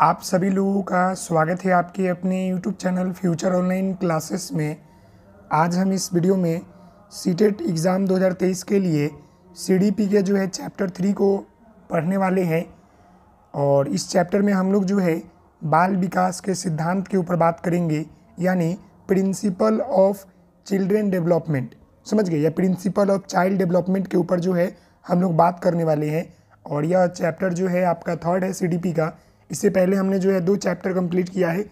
आप सभी लोगों का स्वागत है आपके अपने YouTube channel future online classes में आज हम इस वीडियो में सीटेट एग्ज़ाम 2023 के लिए सी के जो है चैप्टर थ्री को पढ़ने वाले हैं और इस चैप्टर में हम लोग जो है बाल विकास के सिद्धांत के ऊपर बात करेंगे यानी प्रिंसिपल ऑफ चिल्ड्रेन डेवलपमेंट समझ गए या प्रिंसिपल ऑफ चाइल्ड डेवलपमेंट के ऊपर जो है हम लोग बात करने वाले हैं और यह चैप्टर जो है आपका थर्ड है सी का इससे पहले हमने जो है दो चैप्टर कम्प्लीट किया है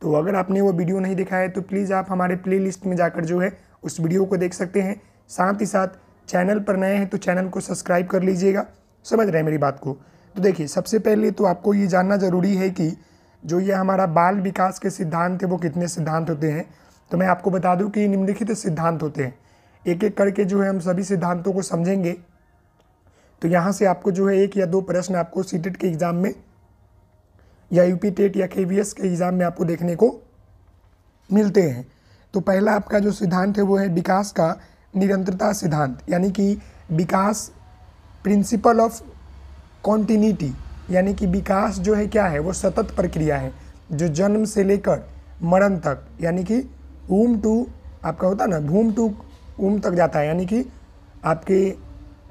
तो अगर आपने वो वीडियो नहीं देखा है तो प्लीज़ आप हमारे प्ले में जाकर जो है उस वीडियो को देख सकते हैं साथ ही साथ चैनल पर नए हैं तो चैनल को सब्सक्राइब कर लीजिएगा समझ रहे हैं मेरी बात को तो देखिए सबसे पहले तो आपको ये जानना ज़रूरी है कि जो ये हमारा बाल विकास के सिद्धांत है वो कितने सिद्धांत होते हैं तो मैं आपको बता दूं कि निम्नलिखित सिद्धांत होते हैं एक एक करके जो है हम सभी सिद्धांतों को समझेंगे तो यहाँ से आपको जो है एक या दो प्रश्न आपको सी के एग्ज़ाम में या यूपी टेट या के के एग्ज़ाम में आपको देखने को मिलते हैं तो पहला आपका जो सिद्धांत है वो है विकास का निरंतरता सिद्धांत यानी कि विकास प्रिंसिपल ऑफ कॉन्टीन्यूटी यानी कि विकास जो है क्या है वो सतत प्रक्रिया है जो जन्म से लेकर मरण तक यानी कि ऊम टू आपका होता है ना भूम टू ऊम तक जाता है यानी कि आपके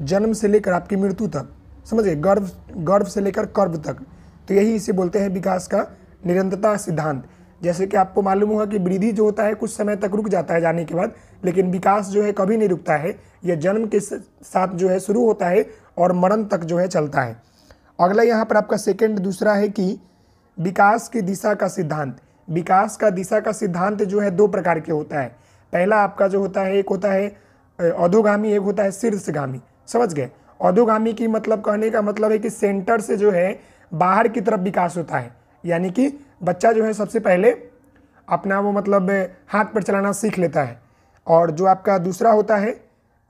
जन्म से लेकर आपकी मृत्यु तक समझिए गर्भ गर्भ से लेकर कर्व तक तो यही इसे बोलते हैं विकास का निरंतरता सिद्धांत जैसे कि आपको मालूम होगा कि वृद्धि जो होता है कुछ समय तक रुक जाता है जाने के बाद लेकिन विकास जो है कभी नहीं रुकता है यह जन्म के साथ जो है शुरू होता है और मरण तक जो है चलता है अगला यहाँ पर आपका सेकेंड दूसरा है कि विकास की दिशा का सिद्धांत विकास का दिशा का सिद्धांत जो है दो प्रकार के होता है पहला आपका जो होता है एक होता है अधोगामी एक होता है शीर्षगामी समझ गए अधोगामी की मतलब कहने का मतलब है कि सेंटर से जो है बाहर की तरफ विकास होता है यानी कि बच्चा जो है सबसे पहले अपना वो मतलब हाथ पर चलाना सीख लेता है और जो आपका दूसरा होता है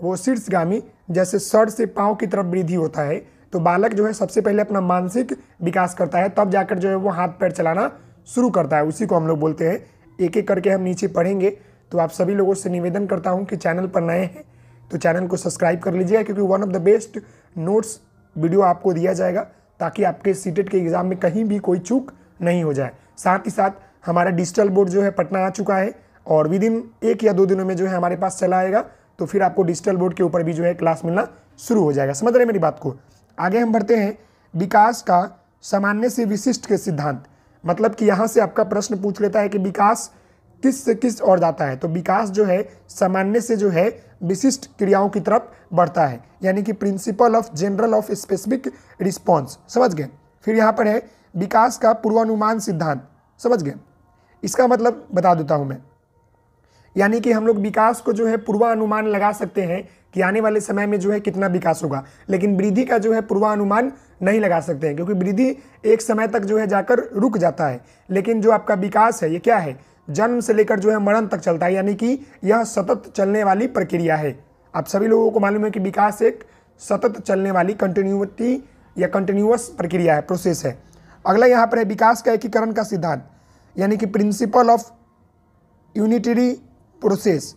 वो शीर्षगामी जैसे सर से पाँव की तरफ वृद्धि होता है तो बालक जो है सबसे पहले अपना मानसिक विकास करता है तब जाकर जो है वो हाथ पैर चलाना शुरू करता है उसी को हम लोग बोलते हैं एक एक करके हम नीचे पढ़ेंगे तो आप सभी लोगों से निवेदन करता हूँ कि चैनल पर नए हैं तो चैनल को सब्सक्राइब कर लीजिएगा क्योंकि one of the best notes video आपको दिया जाएगा ताकि आपके सीटेट e के एग्ज़ाम में कहीं भी कोई चूक नहीं हो जाए साथ ही साथ हमारा डिजिटल बोर्ड जो है पटना आ चुका है और विद इन एक या दो दिनों में जो है हमारे पास चला आएगा तो फिर आपको डिजिटल बोर्ड के ऊपर भी जो है क्लास मिलना शुरू हो जाएगा समझ रहे मेरी बात को आगे हम बढ़ते हैं विकास का सामान्य से विशिष्ट के सिद्धांत मतलब कि यहाँ से आपका प्रश्न पूछ लेता है कि विकास किस से किस और जाता है तो विकास जो है सामान्य से जो है विशिष्ट क्रियाओं की तरफ बढ़ता है यानी कि principle of general of specific response समझ गए फिर यहाँ पर है विकास का पूर्वानुमान सिद्धांत समझ गए इसका मतलब बता देता हूँ मैं यानी कि हम लोग विकास को जो है पूर्वानुमान लगा सकते हैं कि आने वाले समय में जो है कितना विकास होगा लेकिन वृद्धि का जो है पूर्वानुमान नहीं लगा सकते हैं क्योंकि वृद्धि एक समय तक जो है जाकर रुक जाता है लेकिन जो आपका विकास है ये क्या है जन्म से लेकर जो है मरण तक चलता है यानी कि यह सतत चलने वाली प्रक्रिया है आप सभी लोगों को मालूम है कि विकास एक सतत चलने वाली कंटिन्यूटी या कंटिन्यूस प्रक्रिया है प्रोसेस है अगला यहाँ पर है विकास का एकीकरण का सिद्धांत यानी कि प्रिंसिपल ऑफ यूनिटरी प्रोसेस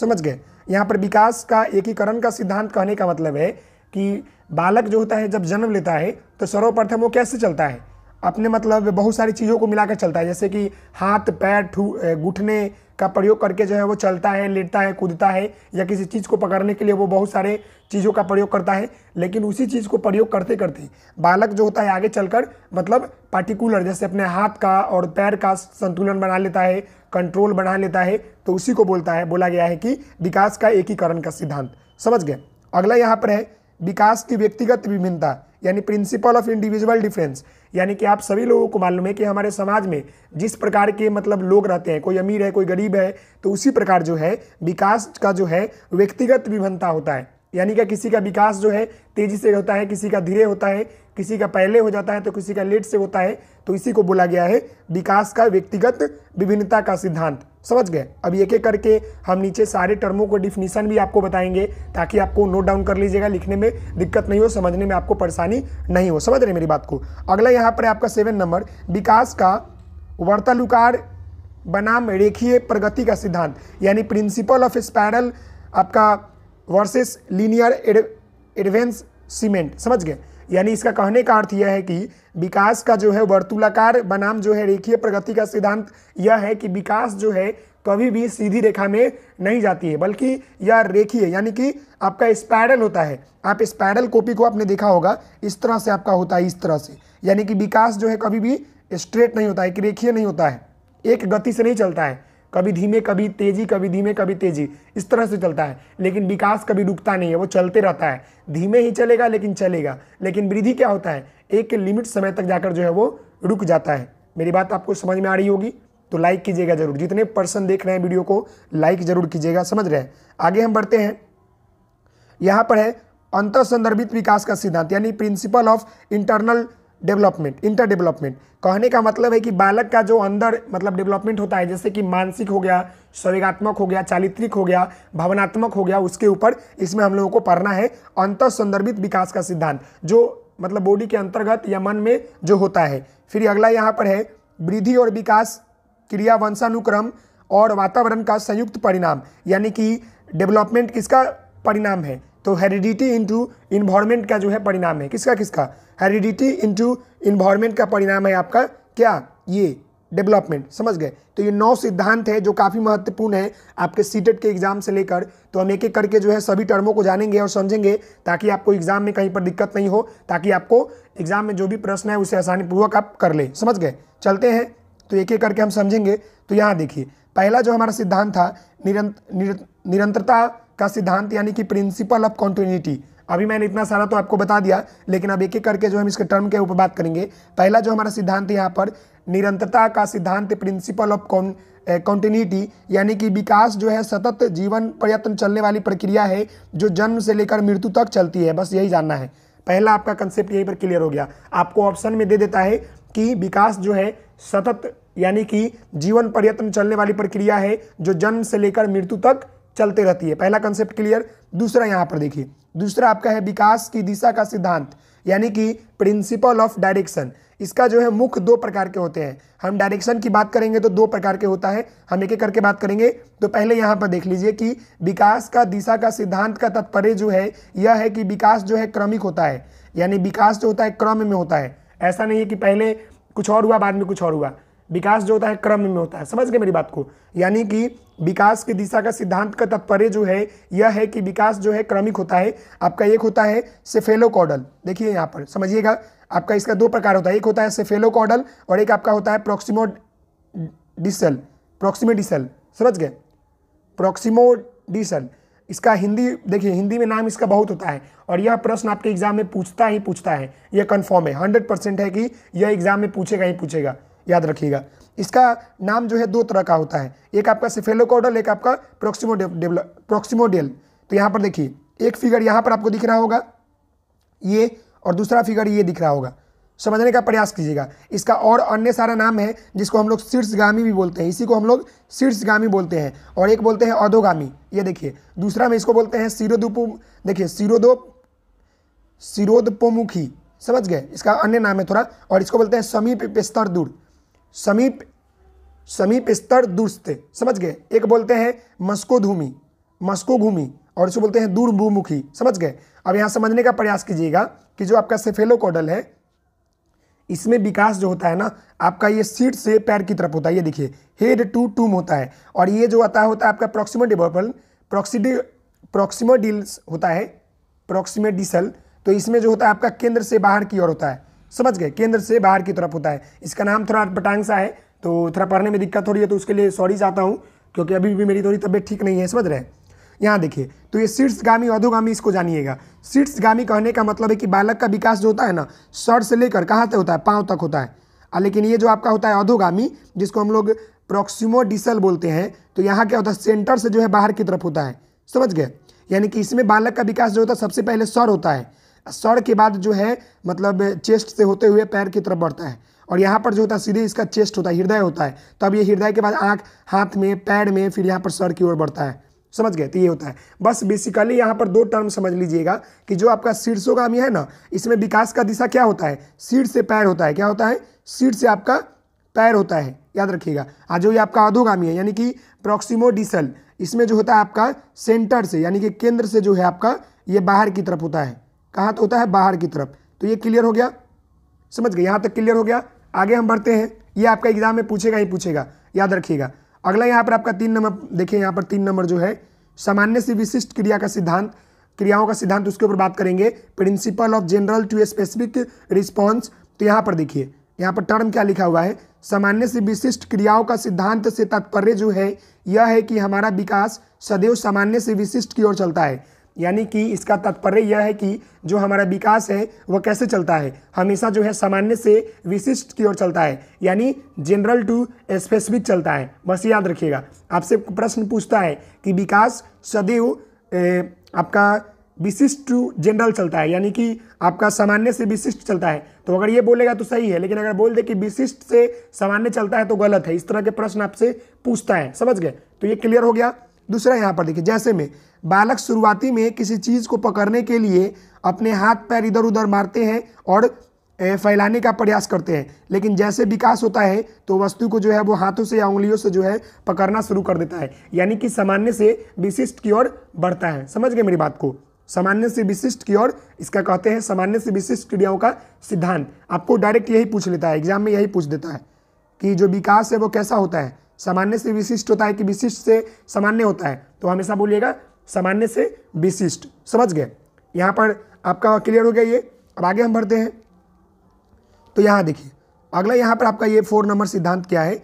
समझ गए यहाँ पर विकास का एकीकरण का सिद्धांत कहने का मतलब है कि बालक जो होता है जब जन्म लेता है तो सर्वप्रथम वो कैसे चलता है अपने मतलब बहुत सारी चीज़ों को मिलाकर चलता है जैसे कि हाथ पैर घुटने का प्रयोग करके जो है वो चलता है लेटता है कूदता है या किसी चीज़ को पकड़ने के लिए वो बहुत सारे चीज़ों का प्रयोग करता है लेकिन उसी चीज़ को प्रयोग करते करते बालक जो होता है आगे चलकर मतलब पार्टिकुलर जैसे अपने हाथ का और पैर का संतुलन बना लेता है कंट्रोल बना लेता है तो उसी को बोलता है बोला गया है कि विकास का एकीकरण का सिद्धांत समझ गए अगला यहाँ पर है विकास की व्यक्तिगत विभिन्नता यानी प्रिंसिपल ऑफ इंडिविजुअल डिफरेंस यानी कि आप सभी लोगों को मालूम है कि हमारे समाज में जिस प्रकार के मतलब लोग रहते हैं कोई अमीर है कोई गरीब है तो उसी प्रकार जो है विकास का जो है व्यक्तिगत विभिन्नता होता है यानी कि किसी का विकास जो है तेजी से होता है किसी का धीरे होता है किसी का पहले हो जाता है तो किसी का लेट से होता है तो इसी को बोला गया है विकास का व्यक्तिगत विभिन्नता का सिद्धांत समझ गए अब एक एक करके हम नीचे सारे टर्मों को डिफिनीशन भी आपको बताएंगे ताकि आपको नोट डाउन कर लीजिएगा लिखने में दिक्कत नहीं हो समझने में आपको परेशानी नहीं हो समझ रहे मेरी बात को अगला यहाँ पर है आपका सेवन नंबर विकास का वर्तालुकार बनाम रेखीय प्रगति का सिद्धांत यानी प्रिंसिपल ऑफ स्पायरल आपका वर्सेस लीनियर एडवेंस सीमेंट समझ गए यानी इसका कहने का अर्थ यह है कि विकास का जो है वर्तूलाकार बनाम जो है रेखीय प्रगति का सिद्धांत यह है कि विकास जो है कभी भी सीधी रेखा में नहीं जाती है बल्कि यह रेखीय यानी कि आपका स्पैडल होता है आप स्पैडल कॉपी को आपने देखा होगा इस तरह से आपका होता है इस तरह से यानी कि विकास जो है कभी भी स्ट्रेट नहीं होता है कि रेखीय नहीं होता है एक गति से नहीं चलता है कभी धीमे कभी तेजी कभी धीमे कभी तेजी इस तरह से चलता है लेकिन विकास कभी रुकता नहीं है वो चलते रहता है धीमे ही चलेगा लेकिन चलेगा लेकिन वृद्धि क्या होता है एक लिमिट समय तक जाकर जो है वो रुक जाता है मेरी बात आपको समझ में आ रही होगी तो लाइक कीजिएगा जरूर जितने पर्सन देख रहे हैं वीडियो को लाइक जरूर कीजिएगा समझ रहे हैं आगे हम बढ़ते हैं यहाँ पर है अंतर संदर्भित विकास का सिद्धांत यानी principle of internal development inter development कहने का मतलब है कि बालक का जो अंदर मतलब डेवलपमेंट होता है जैसे कि मानसिक हो गया शरीरात्मक हो गया चारित्रिक हो गया भावनात्मक हो गया उसके ऊपर इसमें हम लोगों को पढ़ना है अंत संदर्भित विकास का सिद्धांत जो मतलब बॉडी के अंतर्गत या मन में जो होता है फिर अगला यहाँ पर है वृद्धि और विकास क्रिया वंशानुक्रम और वातावरण का संयुक्त परिणाम यानी कि डेवलपमेंट किसका परिणाम है तो हेरिडिटी इंटू इन्वायरमेंट का जो है परिणाम है किसका किसका हेरिडिटी इंटू इन्वायरमेंट का परिणाम है आपका क्या ये डेवलपमेंट समझ गए तो ये नौ सिद्धांत है जो काफ़ी महत्वपूर्ण है आपके सीटेट e के एग्जाम से लेकर तो हम एक एक करके जो है सभी टर्मों को जानेंगे और समझेंगे ताकि आपको एग्जाम में कहीं पर दिक्कत नहीं हो ताकि आपको एग्जाम में जो भी प्रश्न है उसे आसानीपूर्वक आप कर लें समझ गए चलते हैं तो एक एक करके हम समझेंगे तो यहाँ देखिए पहला जो हमारा सिद्धांत था निरंत निर, निरंतरता का सिद्धांत यानी कि प्रिंसिपल ऑफ कॉन्टिन्यूटी अभी मैंने इतना सारा तो आपको बता दिया लेकिन अब एक एक करके जो हम इसके टर्म के ऊपर बात करेंगे पहला जो हमारा सिद्धांत है यहाँ पर निरंतरता का सिद्धांत प्रिंसिपल ऑफ कौन कंटिन्यूटी यानी कि विकास जो है सतत जीवन प्रयत्न चलने वाली प्रक्रिया है जो जन्म से लेकर मृत्यु तक चलती है बस यही जानना है पहला आपका कंसेप्ट यहीं पर क्लियर हो गया आपको ऑप्शन में दे देता है कि विकास जो है सतत यानी कि जीवन पर्यटन चलने वाली प्रक्रिया है जो जन्म से लेकर मृत्यु तक चलते रहती है पहला कंसेप्ट क्लियर दूसरा यहाँ पर देखिए दूसरा आपका है विकास की दिशा का सिद्धांत यानी कि प्रिंसिपल ऑफ डायरेक्शन इसका जो है मुख्य दो प्रकार के होते हैं हम डायरेक्शन की बात करेंगे तो दो प्रकार के होता है हम एक एक करके बात करेंगे तो पहले यहाँ पर देख लीजिए कि विकास का दिशा का सिद्धांत का तात्पर्य जो है यह है कि विकास जो है क्रमिक होता है यानी विकास जो होता है क्रम में होता है ऐसा नहीं है कि पहले कुछ और हुआ बाद में कुछ और हुआ विकास जो होता है क्रम में होता है समझ गए मेरी बात को यानी कि विकास की दिशा का सिद्धांत का तात्पर्य जो है यह है कि विकास जो है क्रमिक होता है आपका एक होता है सेफेलोकॉडल देखिए यहाँ पर समझिएगा आपका इसका दो प्रकार होता है एक होता है सेफेलोकॉडल और एक आपका होता है प्रोक्सीमो डिसल प्रोक्सीमेडिसल समझ गए प्रोक्सीमोडिसल इसका हिंदी देखिए हिंदी में नाम इसका बहुत होता है और यह प्रश्न आपके एग्जाम में पूछता ही पूछता है यह कन्फर्म है हंड्रेड परसेंट है कि यह एग्जाम में पूछेगा ही पूछेगा याद रखिएगा इसका नाम जो है दो तरह का होता है एक आपका सिफेलोकॉडल एक आपका प्रोक्सीमोडे प्रोक्सीमोडेल तो यहाँ पर देखिए एक फिगर यहाँ पर आपको दिख रहा होगा ये और दूसरा फिगर ये दिख रहा होगा समझने का प्रयास कीजिएगा इसका और अन्य सारा नाम है जिसको हम लोग शीर्षगामी भी बोलते हैं इसी को हम लोग शीर्षगामी बोलते हैं और एक बोलते हैं अधोगामी ये देखिए दूसरा में इसको बोलते हैं सिरोदुपो देखिए सिरोदो सिरोदपोमुखी समझ गए इसका अन्य नाम है थोड़ा और इसको बोलते हैं समीप पेस्तर दूर समीप समीप स्तर दूरस्थ समझ गए एक बोलते हैं मस्को धूमि मस्को भूमि और इसको बोलते हैं दूर भूमुखी समझ गए अब यहाँ समझने का प्रयास कीजिएगा कि जो आपका सेफेलो कॉडल है इसमें विकास जो होता है ना आपका ये सीट से पैर की तरफ होता है ये देखिए हेड टू टूम होता है और ये जो आता होता है आपका प्रॉक्सिमल प्रोक्सीडी प्रोक्सीमो प्रोक्सीमोडिल्स होता है प्रोक्सीमेडिसल तो इसमें जो होता है आपका केंद्र से बाहर की ओर होता है समझ गए केंद्र से बाहर की तरफ होता है इसका नाम थोड़ा अटपटांग सा है तो थोड़ा पढ़ने में दिक्कत हो रही है तो उसके लिए सॉरी चाहता हूँ क्योंकि अभी भी मेरी थोड़ी तबीयत ठीक नहीं है समझ रहे यहाँ देखिए तो ये शीर्षगामी अधोगामी इसको जानिएगा शीर्षगामी कहने का मतलब है कि बालक का विकास जो होता है ना सर से लेकर कहाँ तक होता है पाँव तक होता है लेकिन ये जो आपका होता है अधोगामी जिसको हम लोग प्रोक्सीमोडिसल बोलते हैं तो यहाँ क्या होता है सेंटर से जो है बाहर की तरफ होता है समझ गए यानी कि इसमें बालक का विकास जो होता है सबसे पहले सर होता है सड़ के बाद जो है मतलब चेस्ट से होते हुए पैर की तरफ बढ़ता है और यहाँ पर जो होता है सीधे इसका चेस्ट होता है हृदय होता है तब तो ये हृदय के बाद आँख हाथ में पैर में फिर यहाँ पर सर की ओर बढ़ता है समझ गए तो ये होता है बस बेसिकली यहाँ पर दो टर्म समझ लीजिएगा कि जो आपका शीर्षोगामी है ना इसमें विकास का दिशा क्या होता है सिर से पैर होता है क्या होता है सिर से आपका पैर होता है याद रखिएगा आज जो ये आपका अधोगामी है यानी कि प्रोक्सीमोडिसल इसमें जो होता है आपका सेंटर से यानी कि केंद्र से जो है आपका ये बाहर की तरफ होता है कहाँ तो होता है बाहर की तरफ तो ये क्लियर हो गया समझ गए यहाँ तक क्लियर हो गया आगे हम बढ़ते हैं ये आपका एग्जाम में पूछेगा ही पूछेगा याद रखिएगा अगला यहाँ पर आपका तीन नंबर देखिए यहाँ पर तीन नंबर जो है सामान्य से विशिष्ट क्रिया का सिद्धांत क्रियाओं का सिद्धांत उसके ऊपर बात करेंगे principle of general to specific response तो यहाँ पर देखिए यहाँ पर टर्म क्या लिखा हुआ है सामान्य से विशिष्ट क्रियाओं का सिद्धांत से तात्पर्य जो है यह है कि हमारा विकास सदैव सामान्य से विशिष्ट की ओर चलता है यानी कि इसका तात्पर्य यह है कि जो हमारा विकास है वह कैसे चलता है हमेशा जो है सामान्य से विशिष्ट की ओर चलता है यानी जनरल टू स्पेसिफिक चलता है बस याद रखिएगा आपसे प्रश्न पूछता है कि विकास सदैव आपका विशिष्ट टू जनरल चलता है यानी कि आपका सामान्य से विशिष्ट चलता है तो अगर ये बोलेगा तो सही है लेकिन अगर बोल दे कि विशिष्ट से सामान्य चलता है तो गलत है इस तरह के प्रश्न आपसे पूछता है समझ गए तो ये क्लियर हो गया दूसरा यहाँ पर देखिए जैसे में बालक शुरुआती में किसी चीज़ को पकड़ने के लिए अपने हाथ पैर इधर उधर मारते हैं और फैलाने का प्रयास करते हैं लेकिन जैसे विकास होता है तो वस्तु को जो है वो हाथों से या उंगलियों से जो है पकड़ना शुरू कर देता है यानी कि सामान्य से विशिष्ट की ओर बढ़ता है समझ गए मेरी बात को सामान्य से विशिष्ट की ओर इसका कहते हैं सामान्य से विशिष्ट क्रियाओं का सिद्धांत आपको डायरेक्ट यही पूछ लेता है एग्जाम में यही पूछ देता है कि जो विकास है वो कैसा होता है सामान्य से विशिष्ट होता है कि विशिष्ट से सामान्य होता है तो हमेशा बोलिएगा सामान्य से विशिष्ट समझ गए यहाँ पर आपका क्लियर हो गया ये अब आगे हम बढ़ते हैं तो यहाँ देखिए अगला यहाँ पर आपका ये फोर नंबर सिद्धांत क्या है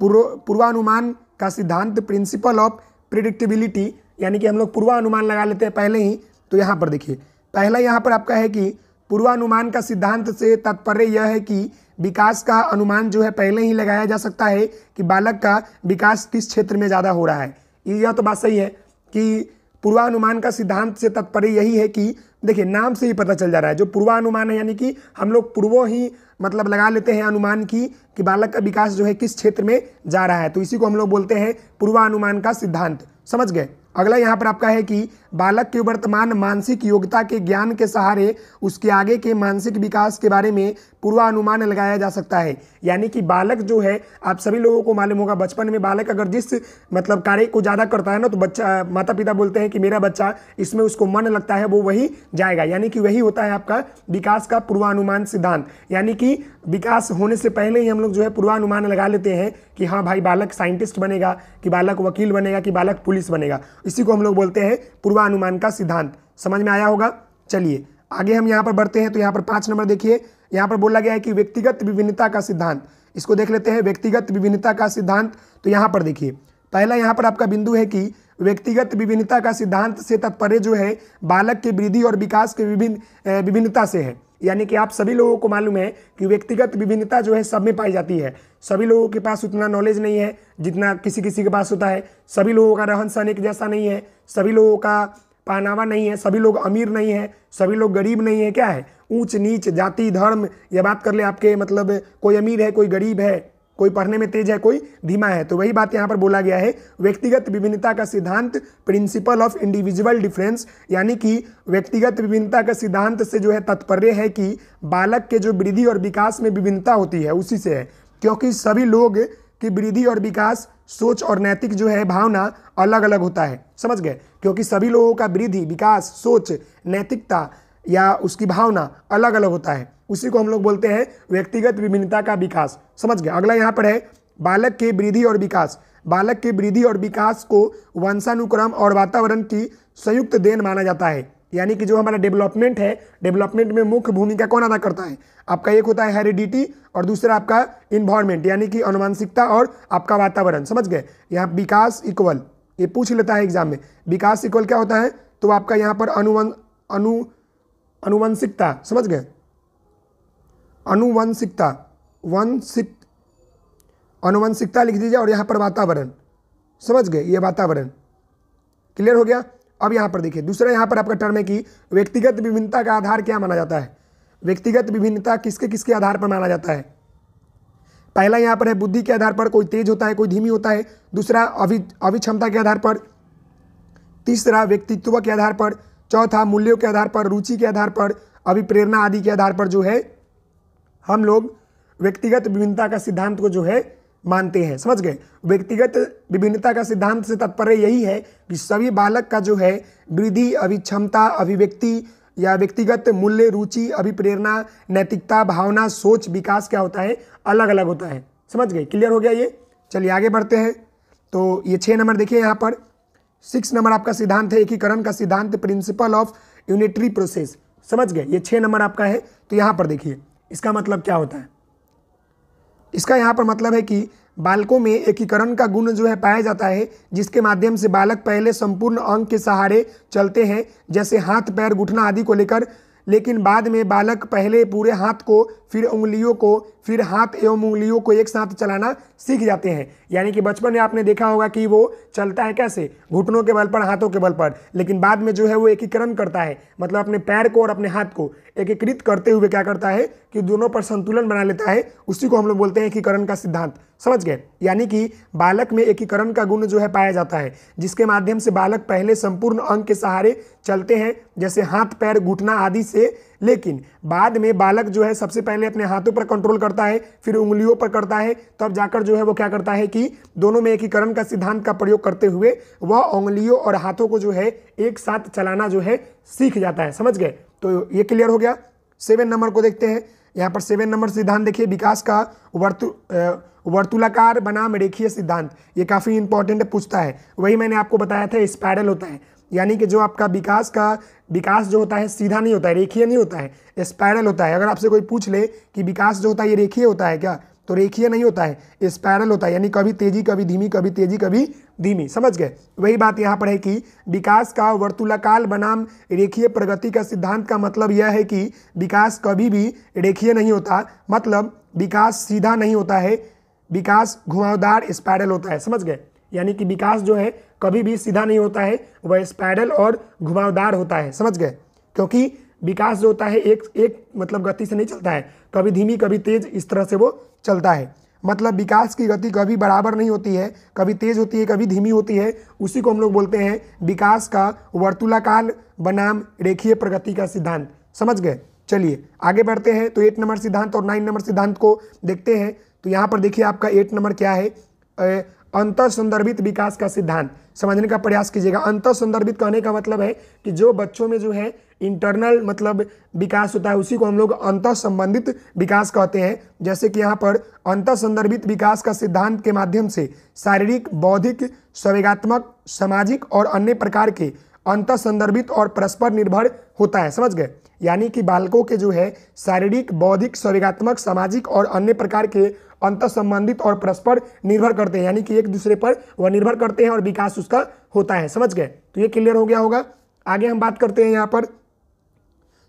पूर्व पूर्वानुमान का सिद्धांत प्रिंसिपल ऑफ प्रिडिक्टिबिलिटी यानी कि हम लोग पूर्वानुमान लगा लेते हैं पहले ही तो यहाँ पर देखिए पहला यहाँ पर आपका है कि पूर्वानुमान का सिद्धांत से तात्पर्य यह है कि विकास का अनुमान जो है पहले ही लगाया जा सकता है कि बालक का विकास किस क्षेत्र में ज़्यादा हो रहा है यह तो बात सही है कि पूर्वानुमान का सिद्धांत से तात्पर्य यही है कि देखिए नाम से ही पता चल जा रहा है जो पूर्वानुमान है यानी कि हम लोग पूर्वों ही मतलब लगा लेते हैं अनुमान की कि बालक का विकास जो है किस क्षेत्र में जा रहा है तो इसी को हम लोग बोलते हैं पूर्वानुमान का सिद्धांत समझ गए अगला यहाँ पर आपका है कि बालक की वर्तमान मानसिक योग्यता के ज्ञान के सहारे उसके आगे के मानसिक विकास के बारे में पूर्वानुमान लगाया जा सकता है यानी कि बालक जो है आप सभी लोगों को मालूम होगा बचपन में बालक अगर जिस मतलब कार्य को ज़्यादा करता है ना तो बच्चा माता पिता बोलते हैं कि मेरा बच्चा इसमें उसको मन लगता है वो वही जाएगा यानी कि वही होता है आपका विकास का पूर्वानुमान सिद्धांत यानी कि विकास होने से पहले ही हम लोग जो है पूर्वानुमान लगा लेते हैं कि हाँ भाई बालक साइंटिस्ट बनेगा कि बालक वकील बनेगा कि बालक पुलिस बनेगा इसी को हम लोग बोलते हैं पूर्वा अनुमान का सिद्धांत समझ में आया होगा चलिए आगे हम यहाँ पर बढ़ते हैं तो यहाँ पर पाँच नंबर देखिए यहाँ पर बोला गया है कि व्यक्तिगत विभिन्नता का सिद्धांत इसको देख लेते हैं व्यक्तिगत विभिन्नता का सिद्धांत तो यहाँ पर देखिए पहला यहाँ पर आपका बिंदु है कि व्यक्तिगत विभिन्नता का सिद्धांत से तात्पर्य जो है बालक के वृद्धि और विकास के विभिन्न विभिन्नता से है यानी कि आप सभी लोगों को मालूम है कि व्यक्तिगत विभिन्नता जो है सब में पाई जाती है सभी लोगों के पास उतना नॉलेज नहीं है जितना किसी किसी के पास होता है सभी लोगों का रहन सहन एक जैसा नहीं है सभी लोगों का पहनावा नहीं है सभी लोग अमीर नहीं है सभी लोग गरीब नहीं है क्या है ऊंच नीच जाति धर्म यह बात कर ले आपके मतलब कोई अमीर है कोई गरीब है कोई पढ़ने में तेज है कोई धीमा है तो वही बात यहाँ पर बोला गया है व्यक्तिगत विभिन्नता का सिद्धांत प्रिंसिपल ऑफ इंडिविजुअल डिफरेंस यानी कि व्यक्तिगत विभिन्नता का सिद्धांत से जो है तात्पर्य है कि बालक के जो वृद्धि और विकास में विभिन्नता होती है उसी से है क्योंकि सभी लोग की वृद्धि और विकास सोच और नैतिक जो है भावना अलग अलग होता है समझ गए क्योंकि सभी लोगों का वृद्धि विकास सोच नैतिकता या उसकी भावना अलग अलग होता है उसी को हम लोग बोलते हैं व्यक्तिगत विभिन्नता का विकास समझ गए अगला यहाँ पर है बालक के वृद्धि और विकास बालक के वृद्धि और विकास को वंशानुक्रम और वातावरण की संयुक्त देन माना जाता है यानी कि जो हमारा डेवलपमेंट है डेवलपमेंट में मुख्य भूमिका कौन अदा करता है आपका एक होता है हेरिडिटी और दूसरा आपका इन्वायरमेंट यानी कि अनुमानसिकता और आपका वातावरण समझ गए यहाँ विकास इक्वल ये पूछ लेता है एग्जाम में विकास इक्वल क्या होता है तो आपका यहाँ पर अनु अनु अनुवंशिकता समझ गए अनुवंशिकता वंशिक अनुवंशिकता लिख दीजिए और यहां पर वातावरण समझ गए ये वातावरण क्लियर हो गया अब यहां पर देखिए दूसरा यहां पर आपका टर्म है कि व्यक्तिगत विभिन्नता का आधार क्या माना जाता है व्यक्तिगत विभिन्नता किसके किसके आधार पर माना जाता है पहला यहां पर है बुद्धि के आधार पर कोई तेज होता है कोई धीमी होता है दूसरा अभि अभिक्षमता के आधार पर तीसरा व्यक्तित्व के आधार पर चौथा मूल्यों के आधार पर रुचि के आधार पर अभिप्रेरणा आदि के आधार पर जो है हम लोग व्यक्तिगत विभिन्नता का सिद्धांत को जो है मानते हैं समझ गए व्यक्तिगत विभिन्नता का सिद्धांत से तात्पर्य यही है कि सभी बालक का जो है वृद्धि अभिक्षमता अभिव्यक्ति या व्यक्तिगत मूल्य रुचि अभिप्रेरणा नैतिकता भावना सोच विकास क्या होता है अलग अलग होता है समझ गए क्लियर हो गया ये चलिए आगे बढ़ते हैं तो ये छः नंबर देखिए यहाँ पर सिक्स नंबर आपका सिद्धांत है एकीकरण का सिद्धांत प्रिंसिपल ऑफ यूनिटरी प्रोसेस समझ गए ये छः नंबर आपका है तो यहाँ पर देखिए इसका मतलब क्या होता है इसका यहाँ पर मतलब है कि बालकों में एकीकरण का गुण जो है पाया जाता है जिसके माध्यम से बालक पहले संपूर्ण अंग के सहारे चलते हैं जैसे हाथ पैर घुटना आदि को लेकर लेकिन बाद में बालक पहले पूरे हाथ को फिर उंगलियों को फिर हाथ एवं उंगलियों को एक साथ चलाना सीख जाते हैं यानी कि बचपन में आपने देखा होगा कि वो चलता है कैसे घुटनों के बल पर हाथों के बल पर लेकिन बाद में जो है वो एकीकरण करता है मतलब अपने पैर को और अपने हाथ को एकीकृत करते हुए क्या करता है कि दोनों पर संतुलन बना लेता है उसी को हम लोग बोलते हैं एकीकरण का सिद्धांत समझ गए यानी कि बालक में एकीकरण का गुण जो है पाया जाता है जिसके माध्यम से बालक पहले संपूर्ण अंग के सहारे चलते हैं जैसे हाथ पैर घुटना आदि से लेकिन बाद में बालक जो है सबसे पहले अपने हाथों पर कंट्रोल करता है फिर उंगलियों पर करता है तब तो जाकर जो है वो क्या करता है कि दोनों में एकीकरण का सिद्धांत का प्रयोग करते हुए वह उंगलियों और हाथों को जो है एक साथ चलाना जो है सीख जाता है समझ गए तो ये क्लियर हो गया सेवन नंबर को देखते हैं यहाँ पर सेवन नंबर सिद्धांत देखिए विकास का वर्तु वर्तुलाकार बनाम रेखीय सिद्धांत ये काफ़ी इंपॉर्टेंट पूछता है वही मैंने आपको बताया था स्पायरल होता है यानी कि जो आपका विकास का विकास जो होता है सीधा नहीं होता है रेखीय नहीं होता है स्पायरल होता है अगर आपसे कोई पूछ ले कि विकास जो होता है ये रेखीय होता है क्या तो रेखीय नहीं होता है स्पायरल होता है यानी कभी तेजी कभी धीमी कभी तेजी कभी धीमी समझ गए वही बात यहाँ पर है कि विकास का वर्तुलाकाल बनाम रेखीय प्रगति का सिद्धांत का मतलब यह है कि विकास कभी भी रेखीय नहीं होता मतलब विकास सीधा नहीं होता है विकास घुमावदार स्पायरल होता है समझ गए यानी कि विकास जो है कभी भी सीधा नहीं होता है वह स्पैडल और घुमावदार होता है समझ गए क्योंकि विकास जो होता है एक एक मतलब गति से नहीं चलता है कभी धीमी कभी तेज इस तरह से वो चलता है मतलब विकास की गति कभी बराबर नहीं होती है कभी तेज होती है कभी धीमी होती है उसी को हम लोग बोलते हैं विकास का वर्तूलाकाल बनाम रेखीय प्रगति का सिद्धांत समझ गए चलिए आगे बढ़ते हैं तो एट नंबर सिद्धांत और नाइन नंबर सिद्धांत को देखते हैं तो यहाँ पर देखिए आपका एट नंबर क्या है अंत संदर्भित विकास का सिद्धांत समझने का प्रयास कीजिएगा अंत संदर्भित कहने का मतलब है कि जो बच्चों में जो है इंटरनल मतलब विकास होता है उसी को हम लोग अंत संबंधित विकास कहते हैं जैसे कि यहाँ पर अंत संदर्भित विकास का सिद्धांत के माध्यम से शारीरिक बौद्धिक संवेगात्मक सामाजिक और अन्य प्रकार के अंत संदर्भित और परस्पर निर्भर होता है समझ गए यानी कि बालकों के जो है शारीरिक बौद्धिक संवेगात्मक सामाजिक और अन्य प्रकार के अंत संबंधित और परस्पर निर्भर करते हैं यानी कि एक दूसरे पर वह निर्भर करते हैं और विकास उसका होता है समझ गए तो ये क्लियर हो गया होगा आगे हम बात करते हैं यहाँ पर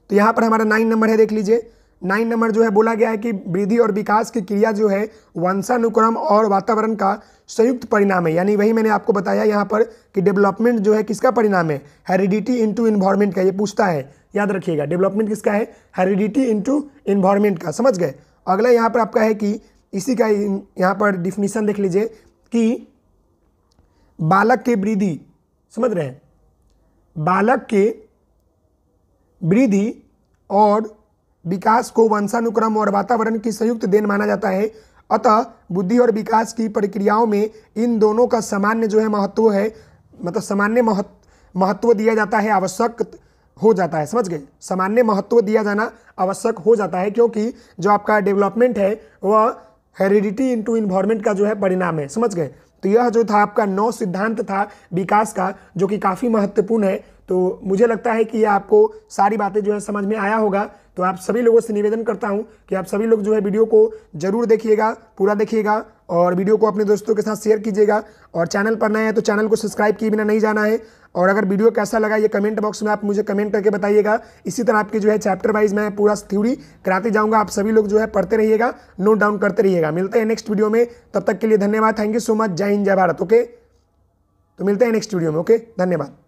तो यहाँ पर हमारा नाइन नंबर है देख लीजिए नाइन नंबर जो है बोला गया है कि वृद्धि और विकास की क्रिया जो है वंशानुक्रम और वातावरण का संयुक्त परिणाम है यानी वही मैंने आपको बताया यहाँ पर कि डेवलपमेंट जो है किसका परिणाम है हेरिडिटी इंटू इन्वायरमेंट का ये पूछता है याद रखिएगा डेवलपमेंट किसका है हेरिडिटी इंटू इन्वायरमेंट का समझ गए अगला यहाँ पर आपका है कि इसी का यहाँ पर डिफिनीसन देख लीजिए कि बालक के वृद्धि समझ रहे हैं बालक के वृद्धि और विकास को वंशानुक्रम और वातावरण की संयुक्त देन माना जाता है अतः बुद्धि और विकास की प्रक्रियाओं में इन दोनों का सामान्य जो है महत्व है मतलब सामान्य महत्व महत्व दिया जाता है आवश्यक हो जाता है समझ गए सामान्य महत्व दिया जाना आवश्यक हो जाता है क्योंकि जो आपका डेवलपमेंट है वह हेरिडिटी इंटू इन्वायरमेंट का जो है परिणाम है समझ गए तो यह जो था आपका नौ सिद्धांत था विकास का जो कि काफ़ी महत्वपूर्ण है तो मुझे लगता है कि यह आपको सारी बातें जो है समझ में आया होगा तो आप सभी लोगों से निवेदन करता हूं कि आप सभी लोग जो है वीडियो को जरूर देखिएगा पूरा देखिएगा और वीडियो को अपने दोस्तों के साथ शेयर कीजिएगा और चैनल पर नए हैं तो चैनल को सब्सक्राइब किए बिना नहीं जाना है और अगर वीडियो कैसा लगा ये कमेंट बॉक्स में आप मुझे कमेंट करके बताइएगा इसी तरह आपके जो है चैप्टर वाइज मैं पूरा थ्यूरी कराते जाऊंगा आप सभी लोग जो है पढ़ते रहिएगा नोट डाउन करते रहिएगा मिलते हैं नेक्स्ट वीडियो में तब तक के लिए धन्यवाद थैंक यू सो मच जय हिंद जय भारत ओके तो मिलते हैं नेक्स्ट वीडियो में ओके धन्यवाद